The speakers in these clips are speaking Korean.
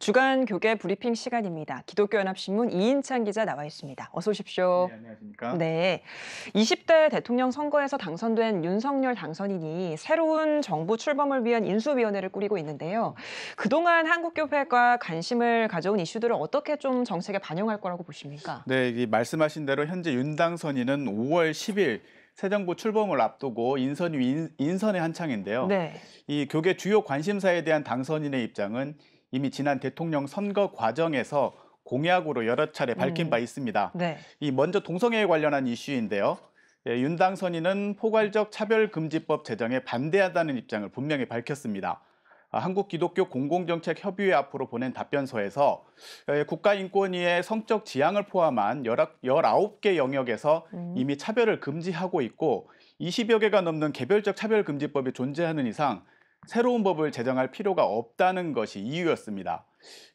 주간 교계 브리핑 시간입니다. 기독교연합신문 이인찬 기자 나와 있습니다. 어서 오십시오. 네, 안녕하십니까. 네. 20대 대통령 선거에서 당선된 윤석열 당선인이 새로운 정부 출범을 위한 인수위원회를 꾸리고 있는데요. 그동안 한국교회가 관심을 가져온 이슈들을 어떻게 좀 정책에 반영할 거라고 보십니까? 네, 말씀하신 대로 현재 윤 당선인은 5월 10일 새 정부 출범을 앞두고 인선이 인선의 한창인데요. 네. 이 교계 주요 관심사에 대한 당선인의 입장은 이미 지난 대통령 선거 과정에서 공약으로 여러 차례 밝힌 음. 바 있습니다. 네. 이 먼저 동성애에 관련한 이슈인데요. 예, 윤 당선인은 포괄적 차별금지법 제정에 반대한다는 입장을 분명히 밝혔습니다. 아, 한국기독교 공공정책협의회 앞으로 보낸 답변서에서 예, 국가인권위의 성적 지향을 포함한 19개 영역에서 음. 이미 차별을 금지하고 있고 20여 개가 넘는 개별적 차별금지법이 존재하는 이상 새로운 법을 제정할 필요가 없다는 것이 이유였습니다.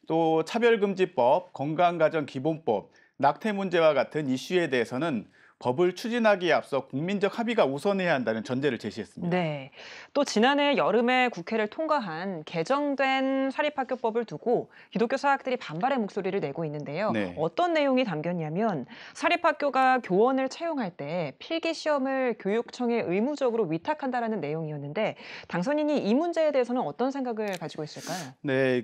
또 차별금지법, 건강가정기본법, 낙태 문제와 같은 이슈에 대해서는 법을 추진하기에 앞서 국민적 합의가 우선해야 한다는 전제를 제시했습니다. 네. 또 지난해 여름에 국회를 통과한 개정된 사립학교법을 두고 기독교 사학들이 반발의 목소리를 내고 있는데요. 네. 어떤 내용이 담겼냐면 사립학교가 교원을 채용할 때 필기 시험을 교육청에 의무적으로 위탁한다라는 내용이었는데 당선인이 이 문제에 대해서는 어떤 생각을 가지고 있을까요? 네.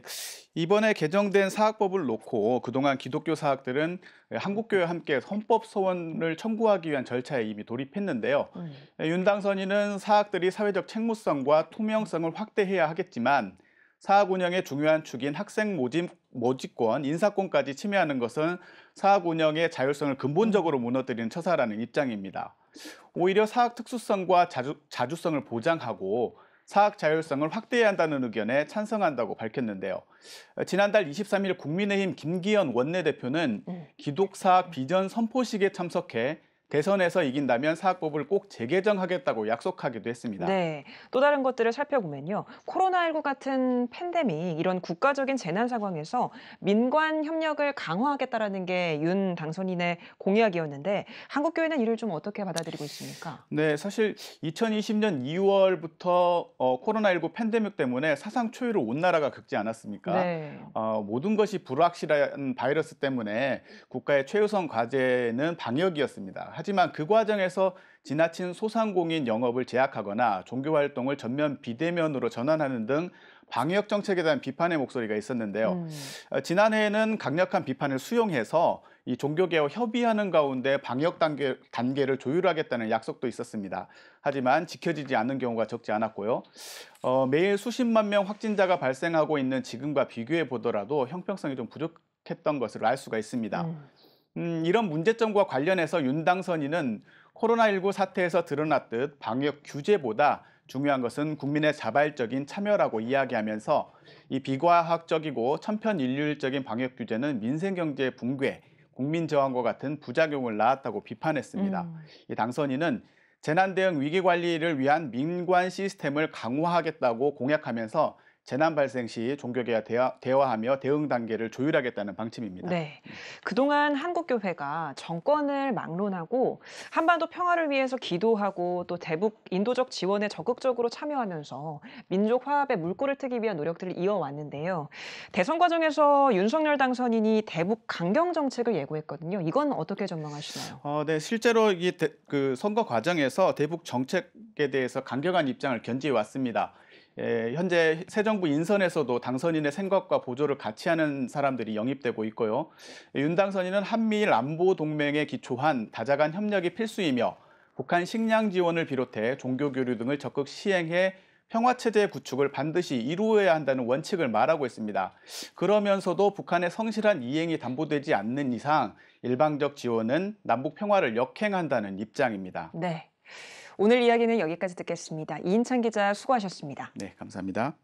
이번에 개정된 사학법을 놓고 그동안 기독교 사학들은 한국교회와 함께 헌법 소원을 청구 청구하기 위한 절차에 이미 돌입했는데요. 음. 윤 당선인은 사학들이 사회적 책무성과 투명성을 확대해야 하겠지만 사학 운영의 중요한 축인 학생 모집, 모집권, 인사권까지 침해하는 것은 사학 운영의 자율성을 근본적으로 음. 무너뜨리는 처사라는 입장입니다. 오히려 사학 특수성과 자주, 자주성을 보장하고 사학 자율성을 확대해야 한다는 의견에 찬성한다고 밝혔는데요. 지난달 23일 국민의힘 김기현 원내대표는 음. 기독사학 비전 선포식에 참석해 대선에서 이긴다면 사학법을 꼭 재개정하겠다고 약속하기도 했습니다. 네, 또 다른 것들을 살펴보면요. 코로나19 같은 팬데믹 이런 국가적인 재난 상황에서 민관 협력을 강화하겠다라는 게 윤 당선인의 공약이었는데 한국 교회는 이를 좀 어떻게 받아들이고 있습니까? 네, 사실 2020년 2월부터 어, 코로나19 팬데믹 때문에 사상 초유로 온 나라가 극지 않았습니까? 네. 어, 모든 것이 불확실한 바이러스 때문에 국가의 최우선 과제는 방역이었습니다. 하지만 그 과정에서 지나친 소상공인 영업을 제약하거나 종교활동을 전면 비대면으로 전환하는 등 방역 정책에 대한 비판의 목소리가 있었는데요. 음. 어, 지난해에는 강력한 비판을 수용해서 이종교계와 협의하는 가운데 방역 단계, 단계를 조율하겠다는 약속도 있었습니다. 하지만 지켜지지 않는 경우가 적지 않았고요. 어, 매일 수십만 명 확진자가 발생하고 있는 지금과 비교해 보더라도 형평성이 좀 부족했던 것을 알 수가 있습니다. 음. 음, 이런 문제점과 관련해서 윤 당선인은 코로나19 사태에서 드러났듯 방역 규제보다 중요한 것은 국민의 자발적인 참여라고 이야기하면서 이 비과학적이고 천편일률적인 방역 규제는 민생 경제 붕괴, 국민 저항과 같은 부작용을 낳았다고 비판했습니다. 음. 이 당선인은 재난 대응 위기 관리를 위한 민관 시스템을 강화하겠다고 공약하면서 재난 발생 시 종교계와 대화, 하며 대응 단계를 조율하겠다는 방침입니다. 네. 그동안 한국교회가 정권을 막론하고 한반도 평화를 위해서 기도하고 또 대북 인도적 지원에 적극적으로 참여하면서 민족 화합의 물꼬를 트기 위한 노력들을 이어왔는데요. 대선 과정에서 윤석열 당선인이 대북 강경 정책을 예고했거든요. 이건 어떻게 전망하시나요? 어, 네. 실제로 이그 선거 과정에서 대북 정책에 대해서 강경한 입장을 견지해 왔습니다. 예, 현재 새 정부 인선에서도 당선인의 생각과 보조를 같이 하는 사람들이 영입되고 있고요. 윤 당선인은 한미일 안보 동맹에 기초한 다자간 협력이 필수이며 북한 식량 지원을 비롯해 종교 교류 등을 적극 시행해 평화 체제 구축을 반드시 이루어야 한다는 원칙을 말하고 있습니다. 그러면서도 북한의 성실한 이행이 담보되지 않는 이상 일방적 지원은 남북 평화를 역행한다는 입장입니다. 네. 오늘 이야기는 여기까지 듣겠습니다. 이인찬 기자 수고하셨습니다. 네, 감사합니다.